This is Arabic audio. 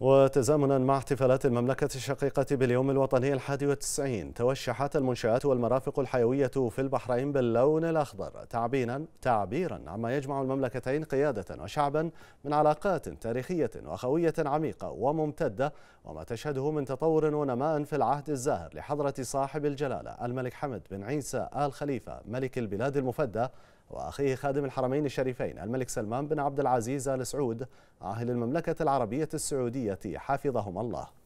وتزامنا مع احتفالات المملكة الشقيقة باليوم الوطني الحادي والتسعين توشحت المنشآت والمرافق الحيوية في البحرين باللون الأخضر تعبينا تعبيرا عما يجمع المملكتين قيادة وشعبا من علاقات تاريخية وأخوية عميقة وممتدة وما تشهده من تطور ونماء في العهد الزاهر لحضرة صاحب الجلالة الملك حمد بن عيسى آل خليفة ملك البلاد المفدى وأخيه خادم الحرمين الشريفين الملك سلمان بن عبد العزيز آل سعود عاهل المملكة العربية السعودية وصيته حفظهما الله